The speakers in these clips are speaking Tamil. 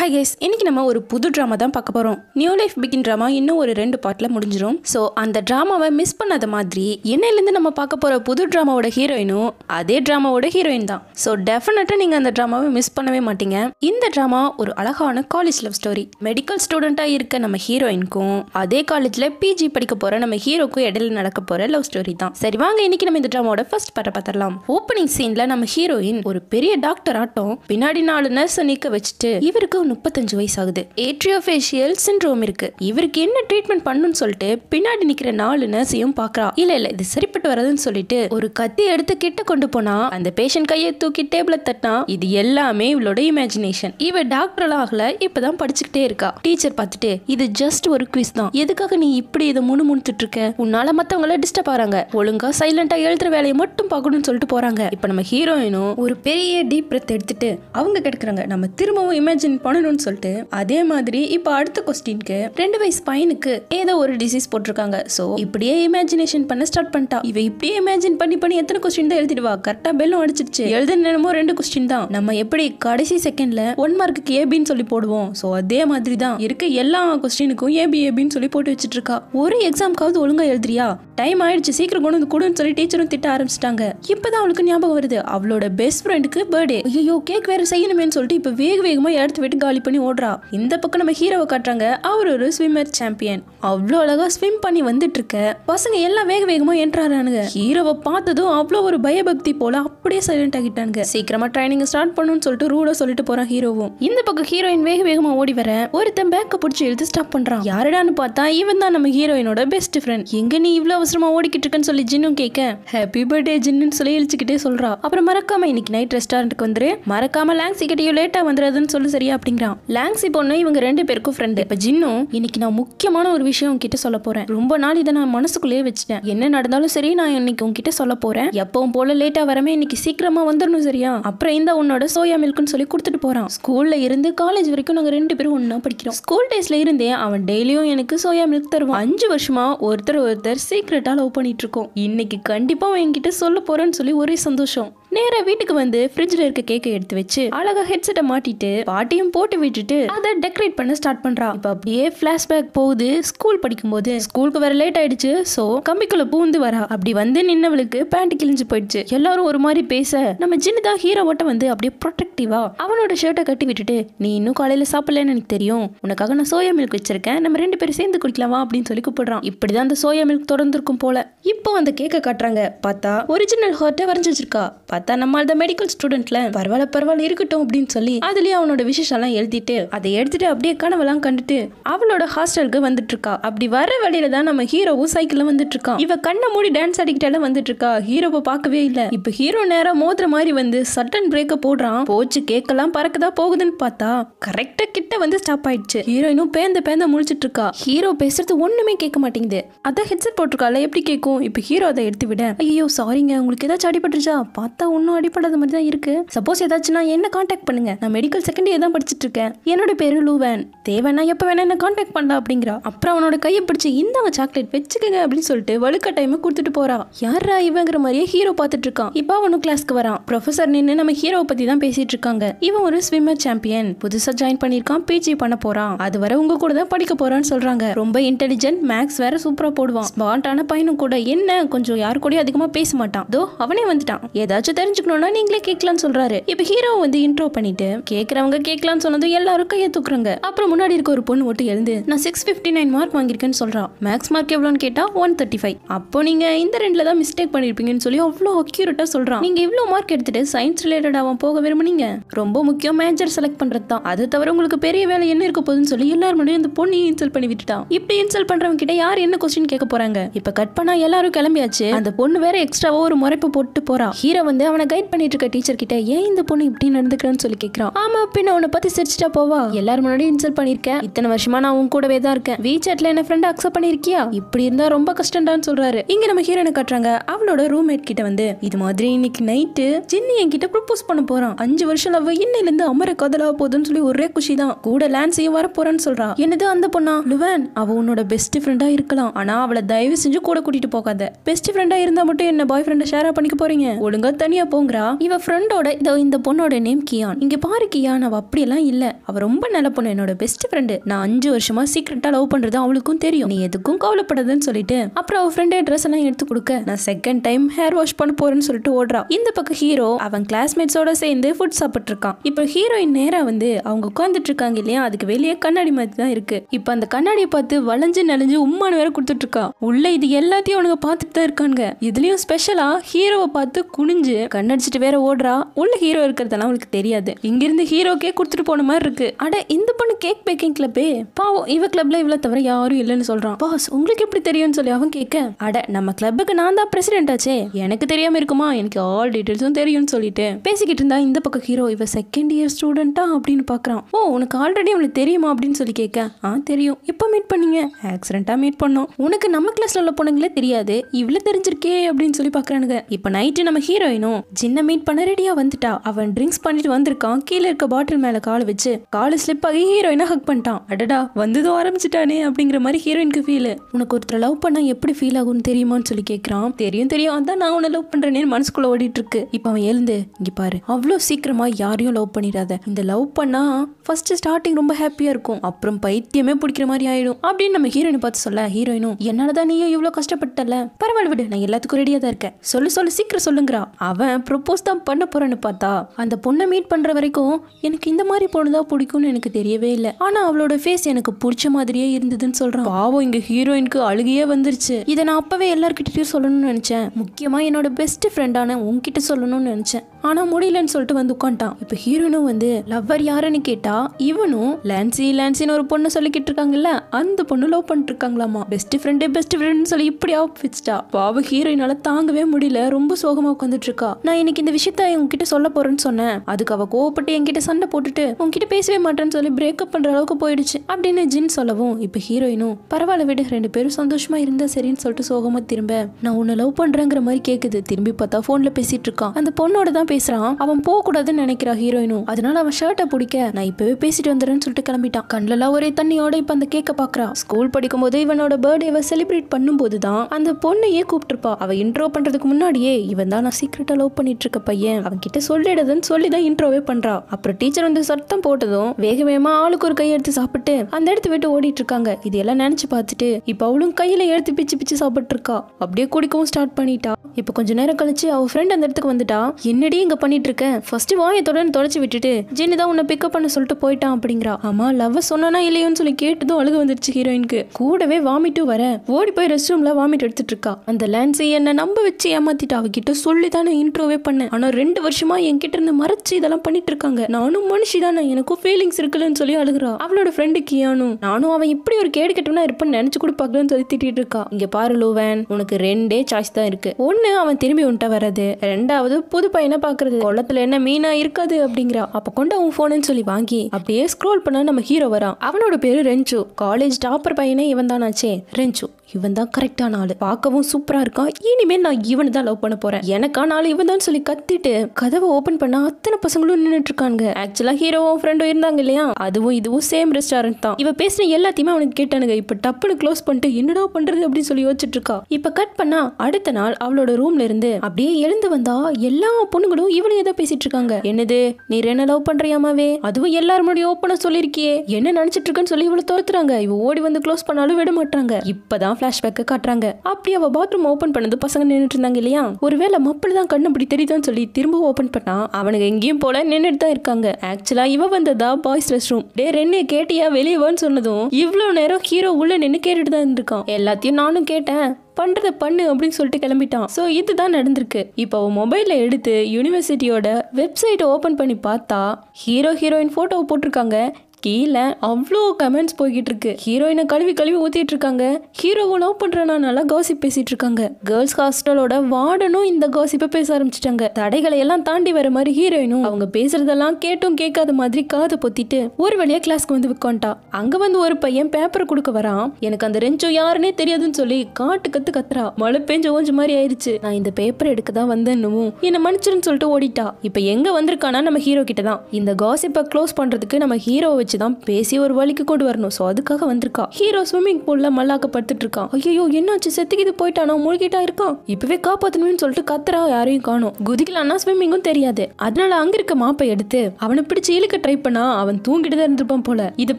ஹை கேஸ் இன்னைக்கு நம்ம ஒரு புது ட்ராமா தான் பார்க்க போகிறோம் நியூ லைஃப் பிகின் ட்ராமா இன்னும் ஒரு ரெண்டு பாட்டில் முடிஞ்சிடும் ஸோ அந்த ட்ராமாவை மிஸ் பண்ணாத மாதிரி என்னையிலேருந்து நம்ம பார்க்க போகிற புது ட்ராமாவோட ஹீரோயினும் அதே ட்ராமாவோட ஹீரோயின் தான் ஸோ டெஃபினட்டாக நீங்கள் அந்த ட்ராமாவை மிஸ் பண்ணவே மாட்டீங்க இந்த ட்ராமா ஒரு அழகான காலேஜ் லவ் ஸ்டோரி மெடிக்கல் ஸ்டூடெண்ட்டாக இருக்க நம்ம ஹீரோயினுக்கும் அதே காலேஜில் பிஜி படிக்க போகிற நம்ம ஹீரோக்கும் இடையில நடக்க போகிற லவ் ஸ்டோரி தான் சரி வாங்க இன்னைக்கு நம்ம இந்த ட்ராமாவோட ஃபர்ஸ்ட் பாட்டை பார்த்துடலாம் ஓப்பனிங் சீனில் நம்ம ஹீரோயின் ஒரு பெரிய டாக்டர் ஆட்டம் பின்னாடி நாலு நர்ஸை நிற்க வச்சுட்டு இவருக்கு முப்பத்தஞ்சு வயசு ஆகுது ஏட்ரியோஃபேஷியல் சின்ரோம் இருக்கு இவருக்கு என்ன ட்ரீட்மெண்ட் பண்ணும் சொல்லிட்டு பின்னாடி நிக்கிற நாலு நர்ஸையும் பாக்குறா இல்ல இல்ல இது சரிப்பட்டு வரதுன்னு சொல்லிட்டு ஒரு கத்தி எடுத்து கிட்ட கொண்டு போனா அந்த பேஷண்ட் கையை தூக்கி டேபிள தட்டினா இது எல்லாமே இவளோட இமேஜினேஷன் இவ டாக்டர் ஆகல இப்பதான் படிச்சுக்கிட்டே இருக்கா டீச்சர் பார்த்துட்டு இது ஜஸ்ட் ஒரு குவிஸ் தான் எதுக்காக நீ இப்படி இதை முணு முணுத்துட்டு இருக்க உன்னால மத்தவங்கள டிஸ்டர்ப் ஆறாங்க ஒழுங்கா சைலண்டா எழுதுற வேலையை மட்டும் பார்க்கணும்னு சொல்லிட்டு போறாங்க இப்ப நம்ம ஹீரோயினும் ஒரு பெரிய டீப் பிரெத் எடுத்துட்டு அவங்க கேட்கறாங்க நம்ம திரும்பவும் இமேஜின் போனணும்னு சொல்லிட்டு அதே மாதிரி இப்போ அடுத்த கொஸ்டின்க்கு ரெண்டு வயசு பையனுக்கு ஏதோ ஒரு டிசீஸ் போட்டிருக்காங்க ஸோ இப்படியே இமேஜினேஷன் பண்ண ஸ்டார்ட் பண்ணிட்டா இவ இப்படியே இமேஜின் பண்ணி பண்ணி எத்தனை கொஸ்டின் தான் எழுதிடுவா கரெக்டா பெல்லும் அடிச்சிருச்சு எழுதுனமோ ரெண்டு கொஸ்டின் தான் நம்ம எப்படி கடைசி செகண்ட்ல ஒன் மார்க்குக்கு ஏபின்னு சொல்லி போடுவோம் ஸோ அதே மாதிரி தான் இருக்க எல்லா கொஸ்டினுக்கும் ஏபி ஏபின்னு சொல்லி போட்டு வச்சிட்டு இருக்கா ஒரு எக்ஸாம்க்காவது ஒழுங்கா எழுதுறியா டைம் ஆயிடுச்சு சீக்கிரம் கொண்டு வந்து கொடுன்னு சொல்லி டீச்சரும் திட்ட ஆரம்பிச்சிட்டாங்க இப்பதான் அவளுக்கு ஞாபகம் வருது அவளோட பெஸ்ட் ஃப்ரெண்டுக்கு பர்த்டே ஐயோ கேக் வேற செய்யணுமேனு சொல்லிட்டு இப்போ வேக வேகமா எடுத்து விட்டு காலி பண்ணி ஓடுறா இந்த பக்கம் நம்ம ஹீரோவை காட்டுறாங்க அவர் ஒரு ஸ்விம்மர் சாம்பியன் அவ்வளோ அழகா ஸ்விம் பண்ணி வந்துட்டு இருக்க பசங்க எல்லாம் வேக வேகமா என்ட்ரானுங்க ஹீரோவை பார்த்ததும் அவ்வளோ ஒரு பயபக்தி போல அப்படியே சைலண்ட் ஆகிட்டானுங்க சீக்கிரமா ட்ரைனிங் ஸ்டார்ட் பண்ணணும்னு சொல்லிட்டு ரூடோ சொல்லிட்டு போறான் ஹீரோவும் இந்த பக்கம் ஹீரோயின் வேக வேகமா ஓடி வர ஒருத்தன் பேக்க பிடிச்சி எழுதி ஸ்டாப் பண்றான் யாரிடான்னு பார்த்தா இவன் தான் நம்ம ஹீரோயினோட பெஸ்ட் ஃப்ரெண்ட் எங்க நீ இவ்வளவு அவசரமா ஓடிக்கிட்டு இருக்கன்னு சொல்லி ஜின்னும் கேட்க ஹாப்பி பர்த்டே ஜின்னு சொல்லி இழிச்சுக்கிட்டே சொல்றா அப்புறம் மறக்காம இன்னைக்கு நைட் ரெஸ்டாரண்ட்டுக்கு வந்துரு மறக்காம லேங்ஸ் கிட்டயும் லேட்டா வந்துடுறதுன்னு சொல்லு சரியா அப்படி அப்படிங்கிறான் லாங்ஸி பொண்ணு இவங்க ரெண்டு பேருக்கும் ஃப்ரெண்டு இப்ப ஜின்னும் இன்னைக்கு நான் முக்கியமான ஒரு விஷயம் உங்ககிட்ட சொல்ல போறேன் ரொம்ப நாள் இதை நான் மனசுக்குள்ளேயே வச்சுட்டேன் என்ன நடந்தாலும் சரி நான் இன்னைக்கு உங்ககிட்ட சொல்ல போறேன் எப்பவும் போல லேட்டா வரமே இன்னைக்கு சீக்கிரமா வந்துடணும் சரியா அப்புறம் இந்த உன்னோட சோயா மில்க்னு சொல்லி கொடுத்துட்டு போறான் ஸ்கூல்ல இருந்து காலேஜ் வரைக்கும் நாங்க ரெண்டு பேரும் ஒன்னா படிக்கிறோம் ஸ்கூல் டேஸ்ல இருந்தே அவன் டெய்லியும் எனக்கு சோயா மில்க் தருவான் அஞ்சு வருஷமா ஒருத்தர் ஒருத்தர் சீக்கிரட்டா லவ் பண்ணிட்டு இருக்கோம் இன்னைக்கு கண்டிப்பா அவன் என்கிட்ட சொல்ல போறேன்னு சொல்லி ஒரே சந்தோஷம் நேராக வீட்டுக்கு வந்து ஃப்ரிட்ஜில் இருக்க கேக்கை எடுத்து வச்சு அழகாக ஹெட்செட்டை மாட்டிட்டு பாட்டியும் போட்டு விட்டுட்டு அதை டெக்கரேட் பண்ண ஸ்டார்ட் பண்றான் இப்ப அப்படியே பேக் போகுது ஸ்கூல் படிக்கும் போது ஸ்கூலுக்கு வர லேட் ஆயிடுச்சு ஸோ கம்பிக்குள்ளே பூந்து வரா அப்படி வந்து நின்னவளுக்கு பேண்ட் கிழிஞ்சு போயிடுச்சு எல்லாரும் ஒரு மாதிரி பேச நம்ம ஜின்னு ஹீரோ ஓட்ட வந்து அப்படியே ப்ரொடெக்டிவா அவனோட ஷர்ட்டை கட்டி விட்டுட்டு நீ இன்னும் காலையில் சாப்பிடலன்னு எனக்கு தெரியும் உனக்காக நான் சோயா மில்க் வச்சிருக்கேன் நம்ம ரெண்டு பேரும் சேர்ந்து குடிக்கலாமா அப்படின்னு சொல்லி கூப்பிடுறான் இப்படிதான் அந்த சோயா மில்க் தொடர்ந்துருக்கும் போல இப்போ அந்த கேக்கை காட்டுறாங்க பார்த்தா ஒரிஜினல் ஹர்ட்டை வரைஞ்சி வச்சிருக்கா பார்த்தா நம்ம அந்த மெடிக்கல் ஸ்டூடெண்ட்ல பரவாயில்ல பரவாயில்ல இருக்கட்டும் அப்படின்னு சொல்லி அதுலயே அவனோட எல்லாம் எழுதிட்டு அதை எடுத்துட்டு அப்படியே கனவெல்லாம் கண்டுட்டு அவளோட ஹாஸ்டலுக்கு வந்துட்டு இருக்கா அப்படி வர வழியில தான் நம்ம ஹீரோவும் சைக்கிள்ல வந்துட்டு இருக்கான் இவ கண்ணை மூடி டான்ஸ் ஆடிக்கிட்டாலும் வந்துட்டு இருக்கா ஹீரோவை பார்க்கவே இல்ல இப்ப ஹீரோ நேரம் மோதுற மாதிரி வந்து சட்டன் பிரேக்க போடுறான் போச்சு கேக்கெல்லாம் பறக்கதா போகுதுன்னு பார்த்தா கரெக்டா கிட்ட வந்து ஸ்டாப் ஆயிடுச்சு ஹீரோயினும் பேந்த பேந்த முழிச்சிட்டு இருக்கா ஹீரோ பேசுறது ஒண்ணுமே கேட்க மாட்டேங்குது அதான் ஹெட்செட் போட்டிருக்கால எப்படி கேட்கும் இப்ப ஹீரோ அதை எடுத்து விட ஐயோ சாரிங்க உங்களுக்கு ஏதாச்சும் அடிபட்டுருச்சா பார்த்தா இன்னும் அடிப்படாத மாதிரி தான் இருக்கு சப்போஸ் ஏதாச்சும் என்ன காண்டாக்ட் பண்ணுங்க நான் மெடிக்கல் செகண்ட் இயர் தான் படிச்சுட்டு இருக்கேன் என்னோட பேரு லூவேன் தேவைன்னா எப்போ வேணா என்ன காண்டாக்ட் பண்ணலாம் அப்படிங்கிறா அப்புறம் அவனோட கையை பிடிச்சி இந்தாங்க சாக்லேட் வச்சுக்கங்க அப்படின்னு சொல்லிட்டு வலுக்கட்டாயமா கொடுத்துட்டு போறா யாரா இவங்கிற மாதிரியே ஹீரோ பார்த்துட்டு இருக்கான் இப்போ அவனும் கிளாஸ்க்கு வரான் ப்ரொஃபசர் நின்று நம்ம ஹீரோவை பத்தி தான் பேசிட்டு இருக்காங்க இவன் ஒரு ஸ்விம்மர் சாம்பியன் புதுசா ஜாயின் பண்ணிருக்கான் பிஜி பண்ண போறான் அது வர உங்க கூட தான் படிக்க போறான்னு சொல்றாங்க ரொம்ப இன்டெலிஜென்ட் மேக்ஸ் வேற சூப்பரா போடுவான் பாண்டான பையனும் கூட என்ன கொஞ்சம் யாரு கூட அதிகமா பேச மாட்டான் தோ அவனே வந்துட்டான் ஏதாச்சும் தெரிஞ்சுக்கணும்னா நீங்களே கேட்கலாம்னு சொல்றாரு இப்ப ஹீரோ வந்து இன்ட்ரோ பண்ணிட்டு கேக்குறவங்க கேட்கலாம்னு சொன்னதும் எல்லாரும் கையை தூக்குறாங்க அப்புறம் முன்னாடி இருக்க ஒரு பொண்ணு ஓட்டு எழுந்து நான் சிக்ஸ் பிப்டி நைன் மார்க் வாங்கியிருக்கேன்னு சொல்றான் மேக்ஸ் மார்க் எவ்வளோன்னு கேட்டா ஒன் தேர்ட்டி ஃபைவ் அப்போ நீங்க இந்த ரெண்டுல தான் மிஸ்டேக் பண்ணிருப்பீங்கன்னு சொல்லி அவ்வளோ அக்யூரேட்டா சொல்றான் நீங்க இவ்வளோ மார்க் எடுத்துட்டு சயின்ஸ் அவன் போக விரும்புனீங்க ரொம்ப முக்கியம் மேஜர் செலக்ட் பண்றது தான் அது தவிர உங்களுக்கு பெரிய வேலை என்ன இருக்க போகுதுன்னு சொல்லி எல்லாரும் முன்னாடியும் இந்த பொண்ணையும் இன்சல்ட் பண்ணி விட்டுட்டான் இப்படி இன்சல்ட் பண்றவங்க கிட்ட யார் என்ன கொஸ்டின் கேட்க போறாங்க இப்ப கட் பண்ணா எல்லாரும் கிளம்பியாச்சு அந்த பொண்ணு வேற எக்ஸ்ட்ராவோ ஒரு முறைப்பு போட்டு போறா ஹீரோ வந்து அவனை கைட் பண்ணிட்டு இருக்க டீச்சர் கிட்ட ஏன் இந்த பொண்ணு இப்படி நடந்துக்கிறான்னு சொல்லி கேக்குறான் ஆமா அப்படின்னு உன்னை பத்தி சிரிச்சிட்டா போவா எல்லாரும் முன்னாடி இன்சல்ட் பண்ணிருக்கேன் இத்தனை வருஷமா நான் உன் கூடவே தான் இருக்கேன் சாட்ல என்ன ஃப்ரெண்ட் அக்செப்ட் பண்ணிருக்கியா இப்படி இருந்தா ரொம்ப கஷ்டம்டான்னு சொல்றாரு இங்க நம்ம ஹீரோனை காட்டுறாங்க அவளோட ரூம்மேட் கிட்ட வந்து இது மாதிரி இன்னைக்கு நைட்டு ஜின்னி என்கிட்ட ப்ரொபோஸ் பண்ண போறான் அஞ்சு வருஷம் லவ் இன்னையில இருந்து அமர கதலா போதுன்னு சொல்லி ஒரே குஷி தான் கூட லேண்ட் வர போறான்னு சொல்றான் என்னது அந்த பொண்ணா லுவன் அவ உன்னோட பெஸ்ட் ஃப்ரெண்டா இருக்கலாம் ஆனா அவளை தயவு செஞ்சு கூட கூட்டிட்டு போகாத பெஸ்ட் ஃப்ரெண்டா இருந்தா மட்டும் என்ன பாய் ஃப்ரெண்டை ஷேரா பண்ணிக்க போறீங்க ஒழுங்கா தனி தனியா போங்கிறா இவ ஃப்ரெண்டோட இதோ இந்த பொண்ணோட நேம் கியான் இங்க பாரு கியான் அவ அப்படியெல்லாம் இல்ல அவ ரொம்ப நல்ல பொண்ணு என்னோட பெஸ்ட் ஃப்ரெண்டு நான் அஞ்சு வருஷமா சீக்கிரட்டா லவ் பண்றது அவளுக்கும் தெரியும் நீ எதுக்கும் கவலைப்படுதுன்னு சொல்லிட்டு அப்புறம் அவ ஃப்ரெண்டே ட்ரெஸ் எல்லாம் எடுத்து கொடுக்க நான் செகண்ட் டைம் ஹேர் வாஷ் பண்ண போறேன்னு சொல்லிட்டு ஓடுறா இந்த பக்கம் ஹீரோ அவன் கிளாஸ்மேட்ஸோட சேர்ந்து ஃபுட் சாப்பிட்டு இருக்கான் இப்போ ஹீரோயின் நேரா வந்து அவங்க உட்கார்ந்துட்டு இருக்காங்க இல்லையா அதுக்கு வெளியே கண்ணாடி மாதிரி தான் இருக்கு இப்போ அந்த கண்ணாடியை பார்த்து வளைஞ்சு நலஞ்சு உம்மான வேற கொடுத்துட்டு இருக்கா உள்ள இது எல்லாத்தையும் அவனுங்க பார்த்துட்டு தான் இருக்கானுங்க இதுலயும் ஸ்பெஷலா ஹீரோவை பார்த்து குனிஞ்சு கண்ணடிச்சிட்டு வேற ஓடுறா உள்ள ஹீரோ இருக்கிறதெல்லாம் அவளுக்கு தெரியாது இங்கிருந்து ஹீரோக்கே கொடுத்துட்டு போன மாதிரி இருக்கு அட இந்த பொண்ணு கேக் பேக்கிங் கிளப்பே பாவம் இவ கிளப்ல இவ்வளோ தவிர யாரும் இல்லைன்னு சொல்றான் பாஸ் உங்களுக்கு எப்படி தெரியும்னு சொல்லி அவன் கேட்க அட நம்ம கிளப்புக்கு நான் தான் பிரசிடென்ட் ஆச்சே எனக்கு தெரியாம இருக்குமா எனக்கு ஆல் டீட்டெயில்ஸும் தெரியும்னு சொல்லிட்டு பேசிக்கிட்டு இருந்தா இந்த பக்கம் ஹீரோ இவ செகண்ட் இயர் ஸ்டூடெண்டா அப்படின்னு பாக்குறான் ஓ உனக்கு ஆல்ரெடி அவளுக்கு தெரியுமா அப்படின்னு சொல்லி கேட்க ஆ தெரியும் எப்போ மீட் பண்ணீங்க ஆக்சிடென்டா மீட் பண்ணோம் உனக்கு நம்ம கிளாஸ்ல உள்ள பொண்ணுங்களே தெரியாது இவ்வளோ தெரிஞ்சிருக்கே அப்படின்னு சொல்லி பாக்குறானுங்க இப்போ நைட்டு நம்ம ஹீரோயினும் பண்ணணும் ஜின்ன மீட் பண்ண ரெடியா வந்துட்டா அவன் ட்ரிங்க்ஸ் பண்ணிட்டு வந்திருக்கான் கீழே இருக்க பாட்டில் மேலே காலை வச்சு காலு ஸ்லிப் ஆகி ஹீரோயினா ஹக் பண்ணிட்டான் அடடா வந்ததும் ஆரம்பிச்சிட்டானே அப்படிங்கிற மாதிரி ஹீரோயினுக்கு ஃபீல் உனக்கு ஒருத்தர் லவ் பண்ணா எப்படி ஃபீல் ஆகும்னு தெரியுமான்னு சொல்லி கேட்கிறான் தெரியும் தெரியும் அதான் நான் உன்னை லவ் பண்றேன்னு மனசுக்குள்ளே ஓடிட்டு இருக்கு இப்போ அவன் எழுந்து இங்க பாரு அவ்வளோ சீக்கிரமா யாரையும் லவ் பண்ணிடாத இந்த லவ் பண்ணா ஃபர்ஸ்ட் ஸ்டார்டிங் ரொம்ப ஹாப்பியா இருக்கும் அப்புறம் பைத்தியமே பிடிக்கிற மாதிரி ஆயிடும் அப்படின்னு நம்ம ஹீரோயினை பார்த்து சொல்ல ஹீரோயினும் என்னாலதான் நீயும் இவ்வளோ கஷ்டப்பட்டல பரவாயில்ல விடு நான் எல்லாத்துக்கும் ரெடியா தான் இருக்கேன் சொல்லு சொல்லு சீக்கிரம் சொல்லுங்கிறா அவ அவன் ப்ரொப்போஸ் தான் பண்ண போறேன்னு பார்த்தா அந்த பொண்ணை மீட் பண்ற வரைக்கும் எனக்கு இந்த மாதிரி பொண்ணு தான் பிடிக்கும்னு எனக்கு தெரியவே இல்லை ஆனா அவளோட ஃபேஸ் எனக்கு பிடிச்ச மாதிரியே இருந்ததுன்னு சொல்றான் பாவம் இங்க ஹீரோயினுக்கு அழுகையே வந்துருச்சு இதை நான் அப்பவே எல்லார்கிட்டயும் சொல்லணும்னு நினைச்சேன் முக்கியமா என்னோட பெஸ்ட் ஃப்ரெண்டான உன்கிட்ட சொல்லணும்னு நினைச்சேன் ஆனால் முடியலன்னு சொல்லிட்டு வந்து உட்காந்துட்டான் இப்போ ஹீரோனும் வந்து லவ்வர் யாருன்னு கேட்டா இவனும் லான்சி லான்சின்னு ஒரு பொண்ணு சொல்லிக்கிட்டு இருக்காங்கல்ல அந்த பொண்ணு லவ் பண்ணிட்டு இருக்காங்களாமா பெஸ்ட் ஃப்ரெண்டு பெஸ்ட் ஃப்ரெண்ட் சொல்லி இப்படி ஆப் வச்சுட்டா பாவ ஹீரோயினால தாங்கவே முடியல ரொம்ப சோகமா உட்காந்துட்டு இருக்கா நான் இன்னைக்கு இந்த விஷயத்த உங்ககிட்ட சொல்ல போறேன்னு சொன்னேன் அதுக்கு அவ கோவப்பட்டு என்கிட்ட சண்டை போட்டுட்டு உங்ககிட்ட பேசவே மாட்டேன்னு சொல்லி பிரேக்அப் பண்ற அளவுக்கு போயிடுச்சு அப்படின்னு ஜின் சொல்லவும் இப்போ ஹீரோயினும் பரவாயில்ல விடு ரெண்டு பேரும் சந்தோஷமா இருந்தா சரின்னு சொல்லிட்டு சோகமா திரும்ப நான் உன்னை லவ் பண்றேங்கிற மாதிரி கேக்குது திரும்பி பார்த்தா போன்ல பேசிட்டு இருக்கான் அந்த பொண்ணோட தான் பேசுறான் அவன் போக கூடாதுன்னு நினைக்கிறா ஹீரோயினும் அதனால அவன் ஷர்ட்டை பிடிக்க நான் இப்பவே பேசிட்டு வந்துடுறேன்னு சொல்லிட்டு கிளம்பிட்டான் கண்ணுலாம் ஒரே தண்ணியோட இப்ப அந்த கேக்க பாக்குறா ஸ்கூல் படிக்கும் போது இவனோட பர்த்டேவை செலிப்ரேட் பண்ணும்போது தான் அந்த பொண்ணையே கூப்பிட்டுருப்பா அவ இன்ட்ரோ பண்றதுக்கு முன்னாடியே இவன் தான் நான் சீக்கிரட்டா லவ் பண்ணிட்டு இருக்க பையன் அவன் கிட்ட சொல்லிடுதுன்னு சொல்லி தான் இன்ட்ரோவே பண்றா அப்புறம் டீச்சர் வந்து சத்தம் போட்டதும் வேக வேகமா ஆளுக்கு ஒரு கையை எடுத்து சாப்பிட்டு அந்த இடத்து விட்டு ஓடிட்டு இருக்காங்க இதெல்லாம் நினைச்சு பார்த்துட்டு இப்ப அவளும் கையில எடுத்து பிச்சு பிச்சு சாப்பிட்டு இருக்கா அப்படியே குடிக்கவும் ஸ்டார்ட் பண்ணிட்டா இப்ப கொஞ்ச நேரம் கழிச்சு அவ ஃப்ரெண்ட் அந்த இடத்துக்கு வந்துட்டா என்னடி இங்கே பண்ணிட்டு இருக்க ஃபர்ஸ்ட் வா என் தொடர்ந்து தொடச்சி விட்டுட்டு ஜெனி தான் உன்னை பிக்கப் பண்ண சொல்லிட்டு போயிட்டான் அப்படிங்கிறா ஆமா லவ் சொன்னா இல்லையோன்னு சொல்லி கேட்டதும் அழுக வந்துருச்சு ஹீரோயினுக்கு கூடவே வாமிட்டும் வர ஓடி போய் ரெஸ்ட் ரூம்ல வாமிட் எடுத்துட்டு இருக்கா அந்த லான்சி என்ன நம்ப வச்சு ஏமாத்திட்டு அவகிட்ட சொல்லி தானே இன்ட்ரோவே பண்ணேன் ஆனா ரெண்டு வருஷமா என்கிட்ட இருந்து மறைச்சு இதெல்லாம் பண்ணிட்டு இருக்காங்க நானும் மனுஷி தானே எனக்கும் ஃபீலிங்ஸ் இருக்குன்னு சொல்லி அழுகுறா அவளோட ஃப்ரெண்டு கியானும் நானும் அவன் இப்படி ஒரு கேடு கட்டவனா இருப்பேன்னு நினைச்சு கூட பாக்கலன்னு சொல்லி திட்டிட்டு இருக்கா இங்க பாரு லோவேன் உனக்கு ரெண்டே சாய்ஸ் தான் இருக்கு ஒன்னு அவன் திரும்பி உன்ட்ட வர்றது ரெண்டாவது புது பையனை பாக்குறது குளத்துல என்ன மீனா இருக்காது அப்படிங்கிறா அப்போ கொண்ட உன் ஃபோனுன்னு சொல்லி வாங்கி அப்படியே ஸ்க்ரோல் பண்ண நம்ம ஹீரோ வரான் அவனோட பேரு ரெஞ்சு காலேஜ் டாப்பர் பையனே இவன் தானாச்சே ரெஞ்சு இவன் தான் கரெக்டான ஆளு பார்க்கவும் சூப்பரா இருக்கான் இனிமேல் நான் இவனு தான் லவ் பண்ண போறேன் எனக்கான ஆள் இவன் தான் சொல்லி கத்திட்டு கதவை ஓபன் பண்ண அத்தனை பசங்களும் நின்றுட்டு இருக்காங்க ஆக்சுவலா ஹீரோவும் ஃப்ரெண்டும் இருந்தாங்க இல்லையா அதுவும் இதுவும் சேம் ரெஸ்டாரண்ட் தான் இவ பேசின எல்லாத்தையுமே அவனுக்கு கேட்டானுங்க இப்ப டப்புனு க்ளோஸ் பண்ணிட்டு என்னடா பண்றது அப்படின்னு சொல்லி யோசிச்சுட்டு இருக்கா இப்ப கட் பண்ணா அடுத்த நாள் அவளோட ரூம்ல இருந்து அப்படியே எழுந்து வந்தா எல்லா பொண்ணுங்களும் இவனையே தான் பேசிட்டு இருக்காங்க என்னது நீ ரென லவ் பண்றியாமாவே அதுவும் எல்லாரும் முன்னாடி ஓப்பனா சொல்லிருக்கியே என்ன நினைச்சிட்டு இருக்கேன்னு சொல்லி இவ்வளவு தோத்துறாங்க இவ ஓடி வந்து க்ளோஸ் பண்ணாலும் விட மாட்டாங்க இப்பதான் ஃப்ளாஷ்பேக்கை காட்டுறாங்க அப்படி அவள் பாத்ரூம் ஓப்பன் பண்ணது பசங்க நின்றுட்டு இருந்தாங்க இல்லையா ஒருவேளை மப்பிள் தான் கண்ணு அப்படி தெரியுதான்னு சொல்லி திரும்ப ஓப்பன் பண்ணா அவனுக்கு எங்கேயும் போல நின்றுட்டு தான் இருக்காங்க ஆக்சுவலா இவ வந்ததா பாய்ஸ் ரெஸ்ட் ரூம் டே ரெண்டு கேட்டியா வெளியே வான்னு சொன்னதும் இவ்வளோ நேரம் ஹீரோ உள்ள நின்று கேட்டுட்டு தான் இருந்திருக்கான் எல்லாத்தையும் நானும் கேட்டேன் பண்ணுறத பண்ணு அப்படின்னு சொல்லிட்டு கிளம்பிட்டான் ஸோ இதுதான் நடந்திருக்கு இப்போ அவன் மொபைலில் எடுத்து யூனிவர்சிட்டியோட வெப்சைட்டை ஓப்பன் பண்ணி பார்த்தா ஹீரோ ஹீரோயின் ஃபோட்டோவை போட்டிருக்காங்க கீழே அவ்வளோ கமெண்ட்ஸ் போய்கிட்டு இருக்கு ஹீரோயினை கழுவி கழுவி ஊத்திட்டு இருக்காங்க ஹீரோவை லவ் பண்றனால காசிப் பேசிட்டு இருக்காங்க கேர்ள்ஸ் ஹாஸ்டலோட வார்டனும் இந்த காசிப்பை பேச ஆரம்பிச்சிட்டாங்க தடைகளை எல்லாம் தாண்டி வர மாதிரி ஹீரோயினும் அவங்க பேசுறதெல்லாம் கேட்டும் கேட்காத மாதிரி காது பொத்திட்டு ஒரு வழியா கிளாஸ்க்கு வந்து உட்காந்துட்டா அங்க வந்து ஒரு பையன் பேப்பர் கொடுக்க வரான் எனக்கு அந்த ரெஞ்சோ யாருன்னே தெரியாதுன்னு சொல்லி காட்டு கத்து கத்துறா மழை பெஞ்ச ஓஞ்ச மாதிரி ஆயிருச்சு நான் இந்த பேப்பர் எடுக்க தான் வந்தேன்னுவும் என்ன மன்னிச்சிருன்னு சொல்லிட்டு ஓடிட்டா இப்ப எங்க வந்திருக்கானா நம்ம ஹீரோ கிட்ட தான் இந்த காசிப்பை க்ளோஸ் பண்றதுக்கு நம்ம ஹீரோ வச்சு வச்சு தான் பேசி ஒரு வழிக்கு கொண்டு வரணும் ஸோ அதுக்காக வந்திருக்கா ஹீரோ ஸ்விம்மிங் பூல்ல மல்லாக்கப்படுத்துட்டு இருக்கான் ஐயோ என்னாச்சு செத்துக்கிது போயிட்டானா மூழ்கிட்டா இருக்கான் இப்பவே காப்பாத்தணும்னு சொல்லிட்டு கத்துறா யாரையும் காணும் குதிக்கலாம்னா ஸ்விம்மிங்கும் தெரியாது அதனால அங்க இருக்க மாப்பை எடுத்து அவனை பிடிச்சு இழுக்க ட்ரை பண்ணா அவன் தூங்கிட்டு தான் இருந்திருப்பான் போல இதை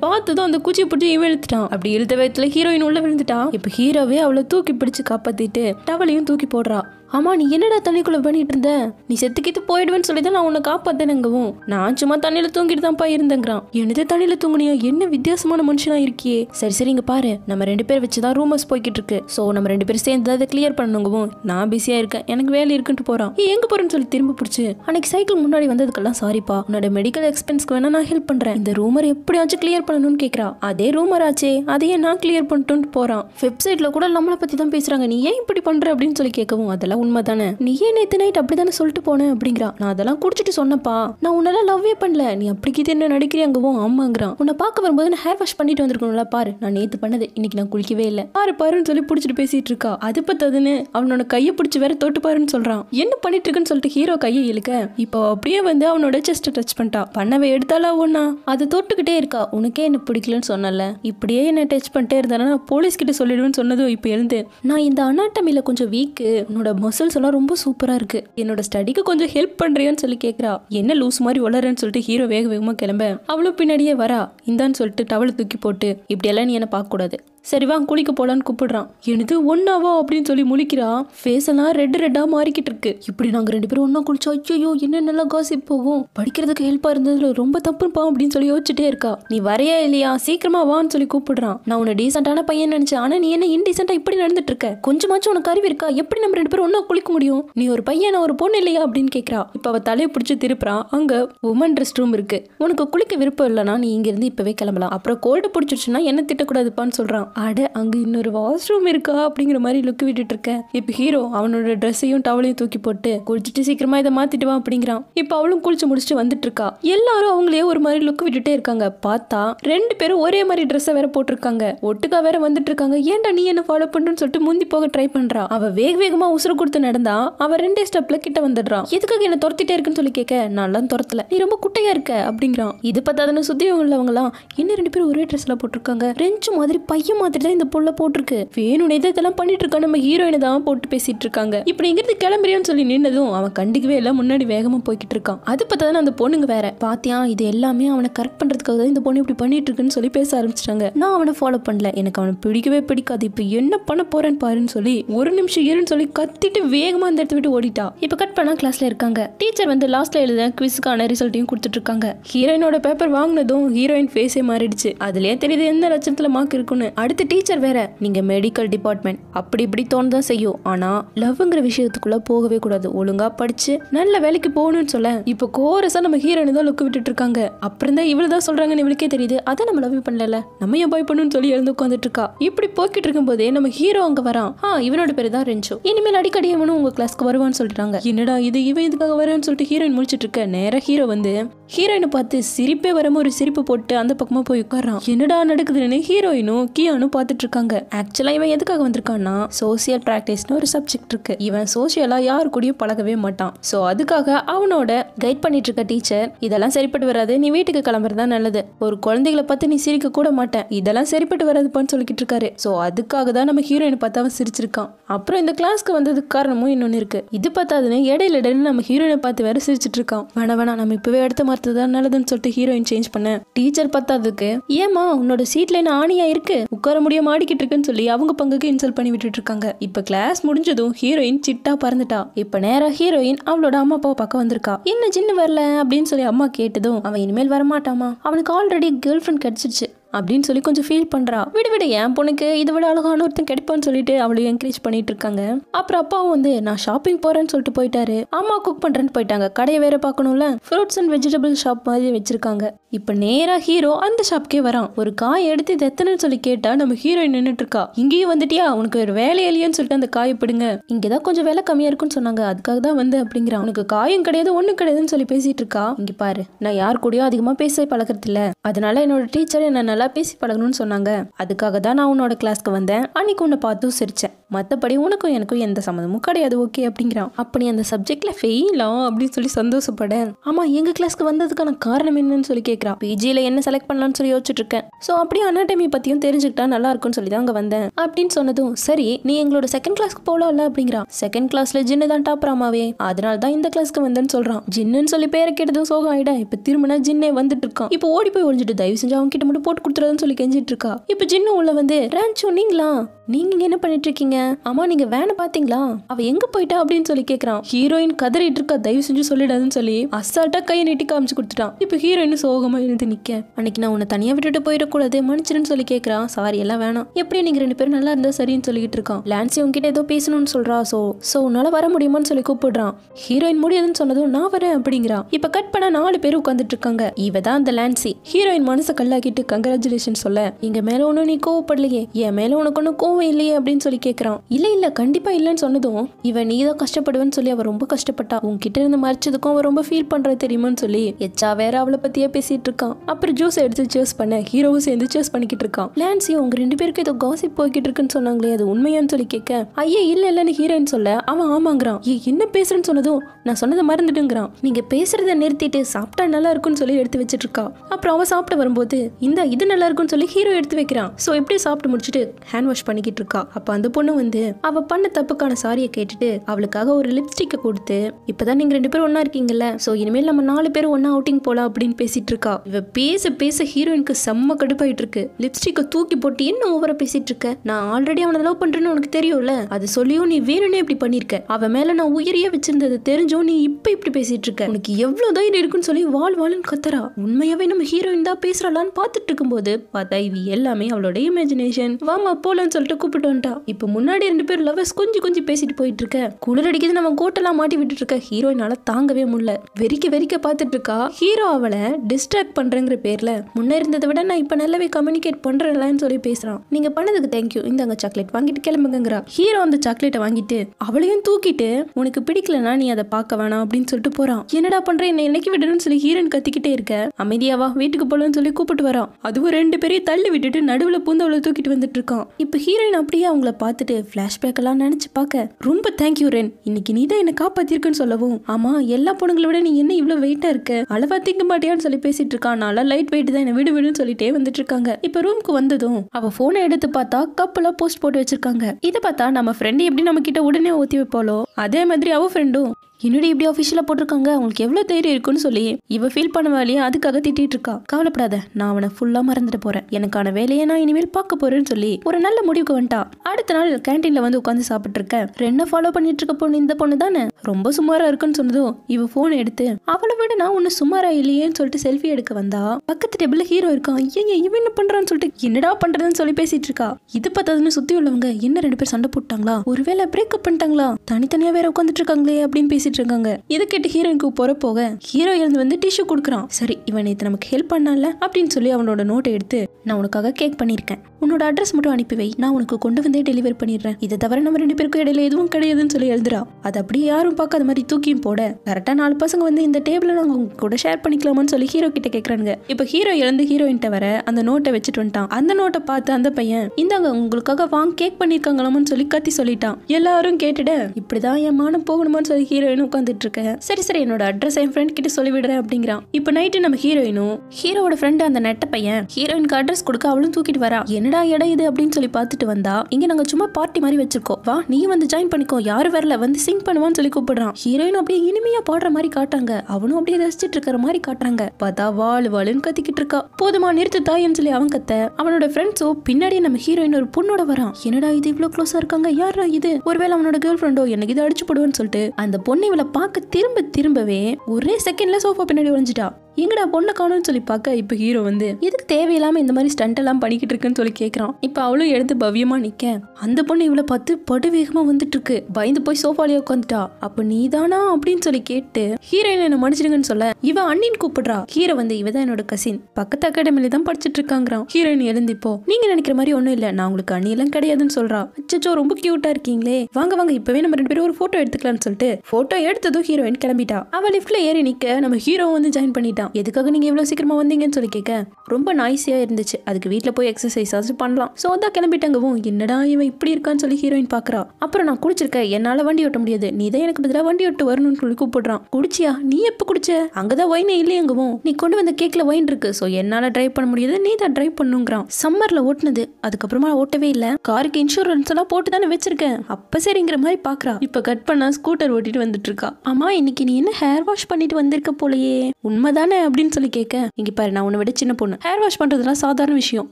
பார்த்ததும் அந்த குச்சி பிடிச்சி இவன் இழுத்துட்டான் அப்படி இழுத்த வயத்துல ஹீரோயின் உள்ள விழுந்துட்டான் இப்ப ஹீரோவே அவளை தூக்கி பிடிச்சு காப்பாத்திட்டு டவலையும் தூக்கி போடுறா ஆமாம் நீ என்னடா தண்ணிக்குள்ளே பண்ணிட்டு இருந்த நீ செத்துக்கிட்டு போயிடுவேன்னு சொல்லி தான் நான் உன்னை காப்பாத்தேனங்கவும் நான் சும்மா தண்ணியில் தூங்கிட்டு தான்ப்பா இருந்தேங்கிறான் எனது தண்ணியில் தூங்குனியா என்ன வித்தியாசமான மனுஷனா இருக்கியே சரி சரிங்க பாரு நம்ம ரெண்டு பேர் வச்சு தான் ரூமர்ஸ் போய்கிட்டு இருக்கு ஸோ நம்ம ரெண்டு பேரும் சேர்ந்து அதை கிளியர் பண்ணுங்கவும் நான் பிஸியாக இருக்கேன் எனக்கு வேலை இருக்குன்னு போகிறான் ஏ எங்கே போகிறேன்னு சொல்லி திரும்ப பிடிச்சி அன்னைக்கு சைக்கிள் முன்னாடி வந்ததுக்கெல்லாம் சாரிப்பா உன்னோட மெடிக்கல் எக்ஸ்பென்ஸ்க்கு வேணா நான் ஹெல்ப் பண்ணுறேன் இந்த ரூமர் எப்படியாச்சும் கிளியர் பண்ணணும்னு கேக்குறா அதே ரூமர் ஆச்சே அதையே நான் கிளியர் பண்ணிட்டுன்ட்டு போகிறான் வெப்சைட்டில் கூட நம்மளை பற்றி தான் பேசுகிறாங்க நீ ஏன் இப்படி பண்ணுற அப்படின்னு சொல்லி கேட்கவும் அதெல்லாம் உண்மை தானே நீ ஏன் நேற்று நைட் அப்படி தானே சொல்லிட்டு போனேன் அப்படிங்கிறா நான் அதெல்லாம் குடிச்சிட்டு சொன்னப்பா நான் உன்னெல்லாம் லவ்வே பண்ணல நீ அப்படிக்கிது என்ன நடிக்கிறியாங்கவோ ஆமாங்கிறான் உன்னை பார்க்க வரும்போது நான் ஹேர் வாஷ் பண்ணிட்டு வந்திருக்கணும்ல பாரு நான் நேற்று பண்ணது இன்னைக்கு நான் குளிக்கவே இல்லை பாரு பாருன்னு சொல்லி பிடிச்சிட்டு பேசிட்டு இருக்கா அது பத்ததுன்னு அவனோட கையை பிடிச்சி வேற தொட்டு பாருன்னு சொல்றான் என்ன பண்ணிட்டு இருக்குன்னு சொல்லிட்டு ஹீரோ கையை இழுக்க இப்போ அப்படியே வந்து அவனோட செஸ்ட்டை டச் பண்ணிட்டா பண்ணவே எடுத்தாலா ஒன்னா அதை தொட்டுக்கிட்டே இருக்கா உனக்கே என்ன பிடிக்கலன்னு சொன்னல இப்படியே என்ன டச் பண்ணிட்டே இருந்தானா நான் போலீஸ் கிட்ட சொல்லிடுவேன்னு சொன்னதும் இப்போ எழுந்து நான் இந்த அனாட்டமியில கொஞ்சம் வீக்கு உன்னோட மசில்ஸ் எல்லாம் ரொம்ப சூப்பராக இருக்கு என்னோட ஸ்டடிக்கு கொஞ்சம் ஹெல்ப் பண்ணுறியோன்னு சொல்லி கேட்குறா என்ன லூஸ் மாதிரி வளரன்னு சொல்லிட்டு ஹீரோ வேக வேகமாக கிளம்ப அவளும் பின்னாடியே வரா இந்தான்னு சொல்லிட்டு டவலை தூக்கி போட்டு இப்படியெல்லாம் நீ என்ன பார்க்கக்கூடாது சரி வா குளிக்க போலான்னு கூப்பிடுறான் எனது ஒன்னாவா அப்படின்னு சொல்லி முழிக்கிறான் ஃபேஸ் எல்லாம் ரெட் ரெட்டாக மாறிக்கிட்டு இருக்கு இப்படி நாங்கள் ரெண்டு பேரும் ஒன்றா குளிச்சா ஐயோ என்ன நல்லா காசி போகும் படிக்கிறதுக்கு ஹெல்ப்பாக இருந்ததுல ரொம்ப தப்புப்பா அப்படின்னு சொல்லி யோசிச்சுட்டே இருக்கா நீ வரையா இல்லையா சீக்கிரமா வான்னு சொல்லி கூப்பிடுறான் நான் உன்னை டீசென்டான பையன் நினைச்சேன் ஆனால் நீ என்ன இன்டீசெண்டாக இப்படி நடந்துட்டு இருக்க கொஞ்சமாச்சும் உனக்கு அறிவு இருக்கா எப்படி நம்ம ரெண்டு பேரும் ஒன்றா குளிக்க முடியும் நீ ஒரு பையன் நான் ஒரு பொண்ணு இல்லையா அப்படின்னு கேட்குறா இப்போ அவள் தலையை பிடிச்சி திருப்புறான் அங்கே உமன் ரெஸ்ட் ரூம் இருக்கு உனக்கு குளிக்க விருப்பம் இல்லைனா நீ இங்கேருந்து இப்போவே கிளம்பலாம் அப்புறம் கோல்டு பிடிச்சிருச்சுன்னா என்ன திட்டக்கூடாதுப்பான்னு சொல்கிறான் அட அங்கே இன்னொரு வாஷ் ரூம் இருக்கா அப்படிங்கிற மாதிரி லுக் விட்டுட்டு இருக்கேன் இப்போ ஹீரோ அவனோட ட்ரெஸ்ஸையும் டவலையும் தூக்கி போட்டு குளிச்சுட்டு சீக்கிரமா இதை மாத்திட்டு வா அப்படிங்கிறான் இப்போ அவளும் குளிச்சு முடிச்சுட்டு வந்துட்டு இருக்கா எல்லாரும் அவங்களே ஒரு மாதிரி லுக் விட்டுட்டே இருக்காங்க பார்த்தா ரெண்டு பேரும் ஒரே மாதிரி ட்ரெஸ்ஸை வேற போட்டிருக்காங்க ஒட்டுக்கா வேற வந்துட்டு இருக்காங்க ஏன்டா நீ என்ன ஃபாலோ பண்ணுன்னு சொல்லிட்டு முந்தி போக ட்ரை பண்றா அவ வேக வேகமா உசுறு கொடுத்து நடந்தா அவ ரெண்டே ஸ்டெப்ல கிட்ட வந்துடுறான் எதுக்காக என்ன துரத்திட்டே இருக்குன்னு சொல்லி கேட்க நல்லா துரத்துல நீ ரொம்ப குட்டையா இருக்க அப்படிங்கிறான் இது பத்தாதுன்னு சுத்தி உள்ளவங்களாம் என்ன ரெண்டு பேரும் ஒரே ட்ரெஸ்ல போட்டிருக்காங்க ரெஞ்சு மாதிரி பையன் மாதிரி தான் இந்த புள்ள போட்டிருக்கு வேணும்னே தான் இதெல்லாம் பண்ணிட்டு இருக்கான் நம்ம ஹீரோயினை தான் போட்டு பேசிட்டு இருக்காங்க இப்படிங்கிறது கிளம்புறியோன்னு சொல்லி நின்னதும் அவன் கண்டுக்கவே எல்லாம் முன்னாடி வேகமா போய்கிட்டு இருக்கான் அது பார்த்தா தான் அந்த பொண்ணுங்க வேற பாத்தியா இது எல்லாமே அவனை கரெக்ட் பண்றதுக்காக தான் இந்த பொண்ணு இப்படி பண்ணிட்டு இருக்குன்னு சொல்லி பேச ஆரம்பிச்சிட்டாங்க நான் அவனை ஃபாலோ பண்ணல எனக்கு அவனை பிடிக்கவே பிடிக்காது இப்போ என்ன பண்ண போறேன்னு பாருன்னு சொல்லி ஒரு நிமிஷம் இருன்னு சொல்லி கத்திட்டு வேகமா அந்த இடத்த விட்டு ஓடிட்டா இப்போ கட் பண்ணா கிளாஸ்ல இருக்காங்க டீச்சர் வந்து லாஸ்ட்ல எழுத குவிஸ்க்கான ரிசல்ட்டையும் கொடுத்துட்டு இருக்காங்க ஹீரோயினோட பேப்பர் வாங்கினதும் ஹீரோயின் ஃபேஸே மாறிடுச்சு அதுலயே தெரியுது எந்த லட்சத்துல மார்க் இருக்குன்னு அடுத்து டீச்சர் வேற நீங்க மெடிக்கல் டிபார்ட்மெண்ட் அப்படி இப்படி தோணுதான் செய்யும் ஆனா லவ்ங்கிற விஷயத்துக்குள்ள போகவே கூடாது ஒழுங்கா படிச்சு நல்ல வேலைக்கு போகணும்னு சொல்ல இப்போ கோரஸா நம்ம ஹீரோனு தான் லுக்கு விட்டுட்டு இருக்காங்க அப்புறம் தான் இவ்வளவு தான் சொல்றாங்கன்னு இவளுக்கே தெரியுது அதான் நம்ம லவ் பண்ணல நம்ம ஏன் பாய் பண்ணுன்னு சொல்லி எழுந்து உட்காந்துட்டு இருக்கா இப்படி போய்கிட்டு இருக்கும் போதே நம்ம ஹீரோ அங்க வரான் ஆ இவனோட பேரு தான் ரெஞ்சோ இனிமேல் அடிக்கடி இவனும் உங்க கிளாஸ்க்கு வருவான்னு சொல்றாங்க என்னடா இது இவன் இதுக்காக வரேன்னு சொல்லிட்டு ஹீரோயின் முடிச்சிட்டு இருக்க நேர ஹீரோ வந்து ஹீரோயினை பார்த்து சிரிப்பே வரமோ ஒரு சிரிப்பு போட்டு அந்த பக்கமா போய் உட்காரான் என்னடா நடக்குதுன்னு ஹீரோயினும் கியானும் அனு பார்த்துட்டு இருக்காங்க ஆக்சுவலாக இவன் எதுக்காக வந்திருக்கான்னா சோசியல் ப்ராக்டிஸ்னு ஒரு சப்ஜெக்ட் இருக்கு இவன் சோசியலாக யாரு கூடயும் பழகவே மாட்டான் ஸோ அதுக்காக அவனோட கைட் பண்ணிட்டு இருக்க டீச்சர் இதெல்லாம் சரிப்பட்டு வராது நீ வீட்டுக்கு கிளம்புறதா நல்லது ஒரு குழந்தைகளை பார்த்து நீ சிரிக்க கூட மாட்டேன் இதெல்லாம் சரிப்பட்டு வராதுப்பான்னு சொல்லிக்கிட்டு இருக்காரு ஸோ அதுக்காக தான் நம்ம ஹீரோயின் பார்த்து அவன் சிரிச்சிருக்கான் அப்புறம் இந்த கிளாஸ்க்கு வந்ததுக்கு காரணமும் இன்னொன்று இருக்கு இது பார்த்தாதுன்னு இடையில இடையில நம்ம ஹீரோயினை பார்த்து வேற சிரிச்சிட்டு இருக்கான் வேணா வேணா நம்ம இப்பவே எடுத்த மறுத்தது தான் நல்லதுன்னு சொல்லிட்டு ஹீரோயின் சேஞ்ச் பண்ண டீச்சர் பார்த்தாதுக்கு ஏமா உன்னோட சீட்ல என்ன ஆணியா இருக்கு உட்கார வர முடியாம ஆடிக்கிட்டு இருக்குன்னு சொல்லி அவங்க பங்குக்கு இன்சல்ட் பண்ணி விட்டுட்டு இருக்காங்க இப்போ கிளாஸ் முடிஞ்சதும் ஹீரோயின் சிட்டா பறந்துட்டா இப்போ நேரா ஹீரோயின் அவளோட அம்மா அப்பாவை பக்கம் வந்திருக்கா என்ன ஜின்னு வரல அப்படின்னு சொல்லி அம்மா கேட்டதும் அவன் இனிமேல் வரமாட்டாமா அவனுக்கு ஆல்ரெடி கேர்ள் ஃப்ரெண்ட் கிடைச்சிருச்சு அப்படின்னு சொல்லி கொஞ்சம் ஃபீல் பண்ணுறா விடு விடு என் பொண்ணுக்கு இதை விட அழகான ஒருத்தன் கிடைப்பான்னு சொல்லிட்டு அவளை என்கரேஜ் பண்ணிட்டு இருக்காங்க அப்புறம் அப்பாவும் வந்து நான் ஷாப்பிங் போறேன்னு சொல்லிட்டு போயிட்டாரு அம்மா குக் பண்றேன்னு போயிட்டாங்க கடையை வேற பார்க்கணும்ல ஃப்ரூட்ஸ் அண்ட் வெஜிடபிள் ஷாப் மாதிரி வச்சிருக்காங்க இப்போ நேரா ஹீரோ அந்த ஷாப்க்கே வரான் ஒரு காய் எடுத்து இது எத்தனைன்னு சொல்லி கேட்டா நம்ம ஹீரோயின் நின்றுட்டு இருக்கா இங்கேயும் வந்துட்டியா உனக்கு ஒரு வேலை இல்லையன்னு சொல்லிட்டு அந்த காயை பிடுங்க இங்கதான் கொஞ்சம் வேலை கம்மியா இருக்குன்னு சொன்னாங்க அதுக்காக தான் வந்து அப்படிங்கிறான் உனக்கு காயும் கிடையாது ஒன்றும் கிடையாதுன்னு சொல்லி பேசிட்டு இருக்கா இங்க பாரு நான் யார் கூடயோ அதிகமா பேச பழகிறது இல்ல அதனால என்னோட டீச்சர் என்ன நல்லா நல்லா பேசி பழகணும்னு சொன்னாங்க அதுக்காக தான் நான் உன்னோட கிளாஸ்க்கு வந்தேன் அன்னைக்கு உன்னை பார்த்தும் சிரிச்சேன் மற்றபடி உனக்கும் எனக்கும் எந்த சம்மந்தமும் கிடையாது ஓகே அப்படிங்கிறான் அப்படி அந்த சப்ஜெக்டில் ஃபெயிலா அப்படின்னு சொல்லி சந்தோஷப்பட ஆமா எங்கள் கிளாஸ்க்கு வந்ததுக்கான காரணம் என்னன்னு சொல்லி கேட்கிறான் பிஜியில என்ன செலக்ட் பண்ணலான்னு சொல்லி யோசிச்சுட்டு இருக்கேன் ஸோ அப்படியே அனாட்டமி பற்றியும் தெரிஞ்சுக்கிட்டா நல்லா இருக்கும்னு சொல்லி தான் அங்கே வந்தேன் அப்படின்னு சொன்னதும் சரி நீ எங்களோட செகண்ட் கிளாஸ்க்கு போகலாம்ல அப்படிங்கிறான் செகண்ட் கிளாஸ்ல ஜின்னு தான் டாப்ராமாவே அதனால தான் இந்த கிளாஸ்க்கு வந்தேன்னு சொல்கிறான் ஜின்னு சொல்லி பேரை கேட்டதும் சோகம் ஆயிடா இப்போ திரும்பினா ஜின்னே வந்துட்டு இருக்கான் இப்போ ஓடி போய் ஒழிஞ்சிட்டு தயவு செஞ்சு அவங்க கிட்ட மட்டும் போட்டு கொடுத்துறதுன்னு சொல்லி கெஞ்சிட்டு இருக்கா இப்போ ஜின்னு உள்ள வந்து ரேஞ்சோ நீங்களா நீங்கள் என்ன பண்ணிட்டு இருக்கீங்க ஆமா நீங்க வேனை பாத்தீங்களா அவ எங்க போயிட்டா அப்படின்னு சொல்லி கேக்குறான் ஹீரோயின் கதறிட்டு இருக்கா தயவு செஞ்சு சொல்லிடாதுன்னு சொல்லி அசால்ட்டா கையை நீட்டி காமிச்சு கொடுத்துட்டான் இப்ப ஹீரோயின் சோகமா எழுந்து நிக்க அன்னைக்கு நான் உன்னை தனியா விட்டுட்டு போயிடக்கூடாது மன்னிச்சிருன்னு சொல்லி கேக்குறான் சாரி எல்லாம் வேணாம் எப்படி நீங்க ரெண்டு பேரும் நல்லா இருந்தா சரின்னு சொல்லிட்டு இருக்கான் லான்சி உங்ககிட்ட ஏதோ பேசணும்னு சொல்றா சோ சோ உன்னால வர முடியுமான்னு சொல்லி கூப்பிடுறான் ஹீரோயின் முடியாதுன்னு சொன்னதும் நான் வரேன் அப்படிங்கிறான் இப்ப கட் பண்ண நாலு பேர் உட்காந்துட்டு இருக்காங்க இவ தான் அந்த லான்சி ஹீரோயின் மனசை கல்லாக்கிட்டு கங்கராச்சுலேஷன் சொல்ல எங்க மேல ஒன்னும் நீ கோவப்படலையே என் மேல உனக்கு ஒன்னும் கோவம் இல்லையே அப்படின்னு சொல்லி கேக்குறான் சொல்றான் இல்ல இல்ல கண்டிப்பா இல்லைன்னு சொன்னதும் இவன் நீ தான் கஷ்டப்படுவேன்னு சொல்லி அவ ரொம்ப கஷ்டப்பட்டா உன்கிட்ட இருந்து மறைச்சதுக்கும் அவன் ரொம்ப ஃபீல் பண்றது தெரியுமான்னு சொல்லி எச்சா வேற அவளை பத்தியே பேசிட்டு இருக்கான் அப்புறம் ஜூஸ் எடுத்து சேர்ஸ் பண்ண ஹீரோவும் சேர்ந்து சேர்ஸ் பண்ணிக்கிட்டு இருக்கான் லான்சி உங்க ரெண்டு பேருக்கு ஏதோ காசிப் போய்கிட்டு இருக்குன்னு சொன்னாங்களே அது உண்மையான்னு சொல்லி கேட்க ஐயா இல்ல இல்லன்னு ஹீரோயின் சொல்ல அவன் ஆமாங்கிறான் ஏ என்ன பேசுறேன்னு சொன்னதும் நான் சொன்னதை மறந்துட்டுங்கிறான் நீங்க பேசுறத நிறுத்திட்டு சாப்பிட்டா நல்லா இருக்கும்னு சொல்லி எடுத்து வச்சிட்டு இருக்கா அப்புறம் அவன் சாப்பிட வரும்போது இந்த இது நல்லா இருக்கும்னு சொல்லி ஹீரோ எடுத்து வைக்கிறான் ஸோ எப்படி சாப்பிட்டு முடிச்சுட்டு ஹேண்ட் வாஷ் பண்ணிக்கிட்டு இருக்கா அப்ப அந்த பொண்ணு அனு வந்து அவ பண்ண தப்புக்கான சாரியை கேட்டுட்டு அவளுக்காக ஒரு லிப்ஸ்டிக்கை கொடுத்து இப்பதான் நீங்க ரெண்டு பேரும் ஒன்னா இருக்கீங்கல்ல சோ இனிமேல் நம்ம நாலு பேரும் ஒன்னா அவுட்டிங் போலாம் அப்படின்னு பேசிட்டு இருக்கா இவ பேச பேச ஹீரோயினுக்கு செம்ம கடுப்பாயிட்டு இருக்கு லிப்ஸ்டிக்கை தூக்கி போட்டு என்ன ஓவரா பேசிட்டு இருக்க நான் ஆல்ரெடி அவனை லவ் பண்றேன்னு உனக்கு தெரியும்ல அது சொல்லியும் நீ வேணும்னே இப்படி பண்ணிருக்க அவ மேல நான் உயிரியே வச்சிருந்தது தெரிஞ்சும் நீ இப்ப இப்படி பேசிட்டு இருக்க உனக்கு எவ்வளவு தைரியம் இருக்குன்னு சொல்லி வாழ் வாழ்னு கத்துறா உண்மையாவே நம்ம ஹீரோயின் தான் பேசுறாளான்னு பாத்துட்டு போது பார்த்தா இது எல்லாமே அவளோட இமேஜினேஷன் வாமா போலன்னு சொல்லிட்டு கூப்பிட்டு வந்துட்டா இப்ப முன்னாடி ரெண்டு பேர் லவ்வர்ஸ் கொஞ்சம் கொஞ்சம் பேசிட்டு போயிட்டு இருக்க குளிர் அடிக்கிறது நம்ம கோட்டெல்லாம் மாட்டி விட்டு இருக்க ஹீரோயினால தாங்கவே முடியல வெறிக்க வெறிக்க பார்த்துட்டு இருக்கா ஹீரோ அவளை டிஸ்ட்ராக்ட் பண்றேங்கிற பேர்ல முன்னே இருந்ததை விட நான் இப்ப நல்லாவே கம்யூனிகேட் பண்றேன் சொல்லி பேசுறான் நீங்க பண்ணதுக்கு தேங்க்யூ அங்க சாக்லேட் வாங்கிட்டு கிளம்புங்கிறா ஹீரோ அந்த சாக்லேட்டை வாங்கிட்டு அவளையும் தூக்கிட்டு உனக்கு பிடிக்கலனா நீ அதை பார்க்க வேணாம் அப்படின்னு சொல்லிட்டு போறான் என்னடா பண்ற என்ன என்னைக்கு விடணும்னு சொல்லி ஹீரோன் கத்திக்கிட்டே இருக்க அமைதியாவா வீட்டுக்கு போலன்னு சொல்லி கூப்பிட்டு வரான் அதுவும் ரெண்டு பேரையும் தள்ளி விட்டுட்டு நடுவுல பூந்தவளை தூக்கிட்டு வந்துட்டு இருக்கான் இப்ப ஹீரோயின் அப்படியே அவங்கள பார்த்துட்டு சொல்லிட்டு எல்லாம் நினச்சி பார்க்க ரொம்ப தேங்க்யூ ரென் இன்னைக்கு நீ தான் என்னை காப்பாத்திருக்குன்னு சொல்லவும் ஆமா எல்லா பொண்ணுங்களை விட நீ என்ன இவ்வளோ வெயிட்டா இருக்க அளவா திங்க மாட்டியான்னு சொல்லி பேசிட்டு இருக்கானால லைட் வெயிட் தான் என்னை விடு விடுன்னு சொல்லிட்டே வந்துட்டு இருக்காங்க இப்போ ரூம்க்கு வந்ததும் அவ போனை எடுத்து பார்த்தா கப்பலாக போஸ்ட் போட்டு வச்சிருக்காங்க இதை பார்த்தா நம்ம ஃப்ரெண்டு எப்படி நம்ம கிட்ட உடனே ஊற்றி வைப்போலோ அதே மாதிரி அவ ஃப்ரெண்டும் என்னடி இப்படி ஆஃபீஷியலாக போட்டிருக்காங்க அவங்களுக்கு எவ்வளோ தைரியம் இருக்குன்னு சொல்லி இவ ஃபீல் பண்ண வேலையே அதுக்காக திட்டிட்டு இருக்கா கவலைப்படாத நான் அவனை ஃபுல்லாக மறந்துட்டு போகிறேன் எனக்கான வேலையை நான் இனிமேல் பார்க்க போகிறேன்னு சொல்லி ஒரு நல்ல முடிவுக்கு வந்துட்டா அடுத்த நாள் கேன்டீனில் வந்து உட்காந்து சாப்பிட்டு இருக்கேன் ரெண்டை ஃபாலோ பண்ணிட்டு இருக்க பொண்ணு இந்த பொண்ணு தானே ரொம்ப சுமாராக இருக்குன்னு சொன்னதும் இவ ஃபோன் எடுத்து அவளை விட நான் ஒன்று சுமாரா இல்லையேன்னு சொல்லிட்டு செல்ஃபி எடுக்க வந்தா பக்கத்து டேபிள் ஹீரோ இருக்கான் ஐயா இவன் என்ன பண்ணுறான்னு சொல்லிட்டு என்னடா பண்ணுறதுன்னு சொல்லி பேசிட்டு இருக்கா இது பார்த்ததுன்னு சுற்றி உள்ளவங்க என்ன ரெண்டு பேர் சண்டை போட்டாங்களா ஒருவேளை பிரேக்கப் பண்ணிட்டாங்களா தனித்தனியாக வேற உட்காந்துட்டு இருக்காங்களே அப்படின்னு பேசிட்டு பேசிட்டு இருக்காங்க இதை கேட்டு ஹீரோயினுக்கு போற போக ஹீரோ இருந்து வந்து டிஷ்யூ கொடுக்குறான் சரி இவன் இது நமக்கு ஹெல்ப் பண்ணல அப்படின்னு சொல்லி அவனோட நோட்டை எடுத்து நான் உனக்காக கேக் பண்ணியிருக்கேன் உன்னோட அட்ரஸ் மட்டும் அனுப்பி வை நான் உனக்கு கொண்டு வந்தே டெலிவரி பண்ணிடுறேன் இதை தவிர நம்ம ரெண்டு பேருக்கும் இடையில எதுவும் கிடையாதுன்னு சொல்லி எழுதுறா அது அப்படியே யாரும் பார்க்காத மாதிரி தூக்கியும் போட கரெக்டாக நாலு பசங்க வந்து இந்த டேபிள் நாங்கள் உங்க கூட ஷேர் பண்ணிக்கலாமான்னு சொல்லி ஹீரோ கிட்ட கேக்குறானுங்க இப்போ ஹீரோ எழுந்து ஹீரோயின் வர அந்த நோட்டை வச்சுட்டு வந்துட்டான் அந்த நோட்டை பார்த்து அந்த பையன் இந்தாங்க உங்களுக்காக வாங்க கேக் பண்ணிருக்காங்களாமன்னு சொல்லி கத்தி சொல்லிட்டான் எல்லாரும் கேட்டுட இப்படிதான் என் மானம் போகணுமான்னு சொல்லி ஹீரோயின் அப்படின்னு உட்காந்துட்டு இருக்கேன் சரி சரி என்னோட அட்ரஸ் என் ஃப்ரெண்ட் கிட்ட சொல்லிவிடுறேன் அப்படிங்கிறான் இப்போ நைட்டு நம்ம ஹீரோயினும் ஹீரோட ஃப்ரெண்ட் அந்த நெட்ட பையன் ஹீரோயினுக்கு அட்ரஸ் கொடுக்க அவளும் தூக்கிட்டு வரா என்னடா இடம் இது அப்படின்னு சொல்லி பார்த்துட்டு வந்தா இங்க நாங்க சும்மா பார்ட்டி மாதிரி வச்சிருக்கோம் வா நீ வந்து ஜாயின் பண்ணிக்கோ யாரும் வரல வந்து சிங் பண்ணுவான்னு சொல்லி கூப்பிடுறான் ஹீரோயின் அப்படியே இனிமையா பாடுற மாதிரி காட்டாங்க அவனும் அப்படியே ரசிச்சிட்டு இருக்கிற மாதிரி காட்டுறாங்க பார்த்தா வாழ் வாழுன்னு கத்திக்கிட்டு இருக்கா போதுமா நிறுத்து தாயன்னு சொல்லி அவன் கத்த அவனோட ஃப்ரெண்ட்ஸோ பின்னாடியே நம்ம ஹீரோயின் ஒரு பொண்ணோட வரான் என்னடா இது இவ்வளவு க்ளோஸா இருக்காங்க யாரா இது ஒருவேளை அவனோட கேர்ள் ஃப்ரெண்டோ எனக்கு இது அடிச்சு போடுவேன்னு சொல்லிட்டு அந்த பொண்ணை இவளை பார்க்க திரும்ப திரும்பவே ஒரே செகண்ட்ல சோஃபா பின்னாடி ஒழிஞ்சிட்டா எங்கடா பொண்ணை காணும்னு சொல்லி பார்க்க இப்போ ஹீரோ வந்து எதுக்கு தேவையில்லாமல் இந்த மாதிரி ஸ்டண்ட் எல்லாம் பண்ணிக்கிட்டு இருக்குன்னு சொல்லி கேக்குறான் இப்போ அவளும் எடுத்து பவியமா நிக்க அந்த பொண்ணு இவ்வளவு பார்த்து படு வேகமா வந்துட்டு இருக்கு பயந்து போய் சோஃபாலே உட்காந்துட்டா அப்போ நீதானா அப்படின்னு சொல்லி கேட்டு ஹீரோயின் என்ன மன்னிச்சிடுங்கன்னு சொல்ல இவ அண்ணின் கூப்பிடுறா ஹீரோ வந்து இவதான் தான் என்னோட கசின் பக்கத்து அகாடமில தான் படிச்சிட்டு இருக்காங்கிறான் ஹீரோயின் எழுந்திப்போ நீங்க நினைக்கிற மாதிரி ஒன்றும் இல்லை நான் உங்களுக்கு அண்ணி எல்லாம் கிடையாதுன்னு சொல்றா அச்சோ ரொம்ப கியூட்டா இருக்கீங்களே வாங்க வாங்க இப்பவே நம்ம ரெண்டு பேரும் ஒரு போட்டோ எடுத்துக்கலாம்னு சொல்லிட்டு போட்டோ எடுத்ததும் ஹீரோயின் கிளம்பிட்டா அவ லிப்ட்ல ஏறி நிக்க நம்ம ஹீரோ வந்து ஜாயின் பண்ணிட்டா கேட்டான் எதுக்காக நீங்கள் இவ்வளோ சீக்கிரமாக வந்தீங்கன்னு சொல்லி கேட்க ரொம்ப நாய்ஸியா இருந்துச்சு அதுக்கு வீட்டில் போய் எக்ஸசைஸாச்சும் பண்ணலாம் ஸோ அதான் கிளம்பிட்டங்கவும் என்னடா இவன் இப்படி இருக்கான்னு சொல்லி ஹீரோயின் பாக்குறா அப்புறம் நான் குடிச்சிருக்கேன் என்னால் வண்டி ஓட்ட முடியாது நீ தான் எனக்கு பதிலாக வண்டி ஓட்டு வரணும்னு சொல்லி கூப்பிடுறான் குடிச்சியா நீ எப்போ குடிச்ச அங்கே தான் ஒயினே இல்லையங்கவும் நீ கொண்டு வந்த கேக்கில் ஒயின் இருக்கு ஸோ என்னால் ட்ரைவ் பண்ண முடியாது நீ தான் ட்ரைவ் பண்ணுங்கிறான் சம்மரில் ஓட்டுனது அதுக்கப்புறமா ஓட்டவே இல்லை காருக்கு இன்சூரன்ஸ் எல்லாம் போட்டு தானே வச்சிருக்கேன் அப்போ சரிங்கிற மாதிரி பார்க்குறா இப்போ கட் பண்ணா ஸ்கூட்டர் ஓட்டிட்டு வந்துட்டு இருக்கா ஆமா இன்னைக்கு நீ என்ன ஹேர் வாஷ் பண்ணிட்டு வந்திருக்க போலயே உண்மைதானே என்ன அப்படின்னு சொல்லி கேட்க இங்க பாரு நான் உன்னை விட சின்ன பொண்ணு ஹேர் வாஷ் பண்றதுலாம் சாதாரண விஷயம்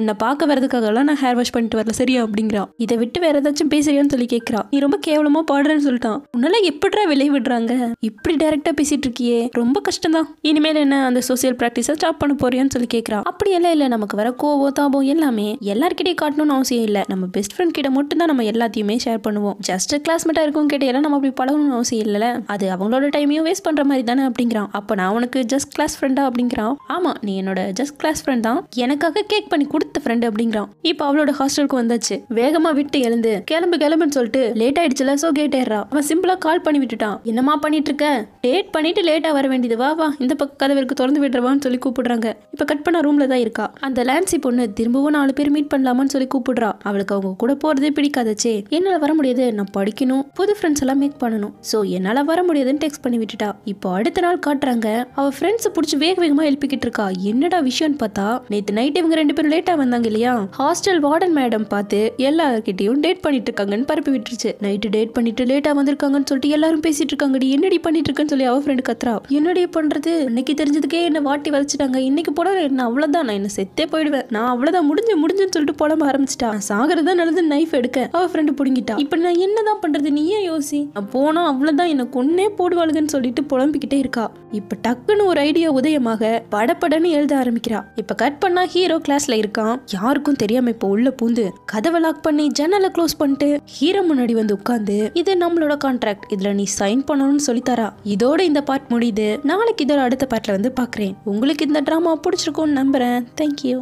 உன்னை பார்க்க வரதுக்காகலாம் நான் ஹேர் வாஷ் பண்ணிட்டு வரல சரியா அப்படிங்கிறா இதை விட்டு வேற ஏதாச்சும் பேசுறியான்னு சொல்லி கேட்கிறா நீ ரொம்ப கேவலமா பாடுறேன்னு சொல்லிட்டான் உன்னால எப்படிடா விலை விடுறாங்க இப்படி டைரக்டா பேசிட்டு இருக்கியே ரொம்ப கஷ்டம் தான் இனிமேல் என்ன அந்த சோசியல் பிராக்டிஸை ஸ்டாப் பண்ண போறியான்னு சொல்லி கேட்கிறா அப்படி எல்லாம் இல்லை நமக்கு வர கோவம் தாபம் எல்லாமே எல்லார்கிட்டயும் காட்டணும்னு அவசியம் இல்லை நம்ம பெஸ்ட் ஃப்ரெண்ட் கிட்ட மட்டும் தான் நம்ம எல்லாத்தையுமே ஷேர் பண்ணுவோம் ஜஸ்ட் கிளாஸ்மேட்டா இருக்கும் கிட்ட எல்லாம் நம்ம அப்படி பழகணும்னு அவசியம் இல்லைல்ல அது அவங்களோட டைமையும் வேஸ்ட் பண்ற மாதிரி தானே அப்படிங்கிறான் அப்போ நான் உனக்கு ஜஸ்ட் கிளாஸ் ஃப்ரெண்டா அப்படிங்கிறான் ஆமா நீ என்னோட ஜஸ்ட் கிளாஸ் ஃப்ரெண்ட் தான் எனக்காக கேக் பண்ணி கொடுத்த ஃப்ரெண்ட் அப்படிங்கிறான் இப்போ அவளோட ஹாஸ்டலுக்கு வந்தாச்சு வேகமா விட்டு எழுந்து கிளம்பு கிளம்புன்னு சொல்லிட்டு லேட் ஆயிடுச்சுல சோ கேட் ஏறா அவன் சிம்பிளா கால் பண்ணி விட்டுட்டான் என்னமா பண்ணிட்டு இருக்க லேட் பண்ணிட்டு லேட்டா வர வேண்டியது வா வா இந்த பக்க கதவிற்கு திறந்து விடுறவான்னு சொல்லி கூப்பிடுறாங்க இப்ப கட் பண்ண ரூம்ல தான் இருக்கா அந்த லான்சி பொண்ணு திரும்பவும் நாலு பேர் மீட் பண்ணலாமான்னு சொல்லி கூப்பிடுறா அவளுக்கு அவங்க கூட போறதே பிடிக்காதச்சே என்னால வர முடியாது நான் படிக்கணும் புது ஃப்ரெண்ட்ஸ் எல்லாம் மேக் பண்ணணும் சோ என்னால வர முடியாதுன்னு டெக்ஸ்ட் பண்ணி விட்டுட்டா இப்போ அடுத்த நாள் காட்டுறாங்க அவ ஃப்ரெண்ட்ஸ் முடிச்சு வேக வேகமாக எழுப்பிக்கிட்டு இருக்கா என்னடா விஷயம்னு பார்த்தா நேற்று நைட் இவங்க ரெண்டு பேரும் லேட்டாக வந்தாங்க இல்லையா ஹாஸ்டல் வார்டன் மேடம் பார்த்து எல்லார்கிட்டையும் டேட் பண்ணிட்டு இருக்காங்கன்னு பரப்பி விட்டுருச்சு நைட்டு டேட் பண்ணிட்டு லேட்டாக வந்திருக்காங்கன்னு சொல்லிட்டு எல்லாரும் பேசிட்டு இருக்காங்கடி என்னடி பண்ணிட்டு இருக்கேன்னு சொல்லி அவ ஃப்ரெண்டு கத்துறா என்னடி பண்ணுறது இன்னைக்கு தெரிஞ்சதுக்கே என்ன வாட்டி வளைச்சிட்டாங்க இன்னைக்கு போட என்ன அவ்வளோதான் நான் என்ன செத்தே போயிடுவேன் நான் அவ்வளோதான் முடிஞ்சு முடிஞ்சுன்னு சொல்லிட்டு புலம்ப ஆரம்பிச்சிட்டா சாகிறதா நல்லது நைஃப் எடுக்க அவ ஃப்ரெண்டு புடுங்கிட்டா இப்போ நான் என்னதான் பண்றது ஏன் யோசி போனா அவ்வளவுதான் என்னை கொன்னே போடுவாளுங்கன்னு சொல்லிட்டு புலம்பிக்கிட்டே இருக்கா இப்போ டக்குன்னு ஒரு ஐடியா உதயமாக படப்படன்னு எழுத ஆரம்பிக்கிறா இப்ப கட் பண்ணா ஹீரோ கிளாஸ்ல இருக்கான் யாருக்கும் தெரியாம இப்ப உள்ள பூந்து கதவை லாக் பண்ணி ஜன்னலை க்ளோஸ் பண்ணிட்டு ஹீரோ முன்னாடி வந்து உட்காந்து இது நம்மளோட கான்ட்ராக்ட் இதுல நீ சைன் பண்ணணும்னு தரா இதோட இந்த பார்ட் முடியுது நாளைக்கு இதோட அடுத்த பார்ட்ல வந்து பாக்குறேன் உங்களுக்கு இந்த டிராமா பிடிச்சிருக்கும்னு நம்புறேன் தேங்க்யூ